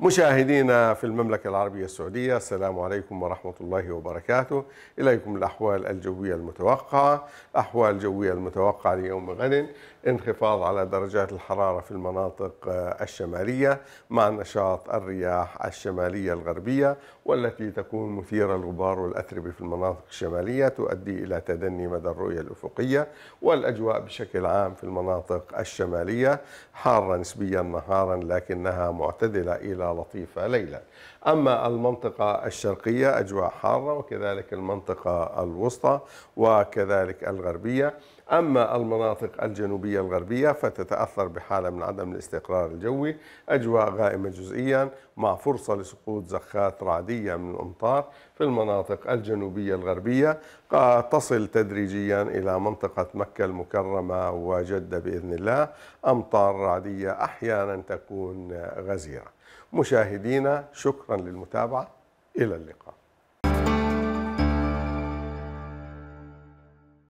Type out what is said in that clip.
مشاهدينا في المملكة العربية السعودية السلام عليكم ورحمة الله وبركاته إليكم الأحوال الجوية المتوقعة أحوال الجوية المتوقعة ليوم غد انخفاض على درجات الحرارة في المناطق آه، الشمالية مع نشاط الرياح الشمالية الغربية والتي تكون مثيرة الغبار والأتربة في المناطق الشمالية تؤدي إلى تدني مدى الرؤية الأفقية والأجواء بشكل عام في المناطق الشمالية حارة نسبيا نهارا لكنها معتدلة إلى لطيفة ليلا أما المنطقة الشرقية أجواء حارة وكذلك المنطقة الوسطى وكذلك الغربية أما المناطق الجنوبية الغربية فتتأثر بحالة من عدم الاستقرار الجوي أجواء غائمة جزئيا مع فرصة لسقوط زخات رعدية من الأمطار في المناطق الجنوبية الغربية تصل تدريجيا إلى منطقة مكة المكرمة وجدة بإذن الله أمطار رعدية أحيانا تكون غزيرة مشاهدينا شكرا للمتابعة إلى اللقاء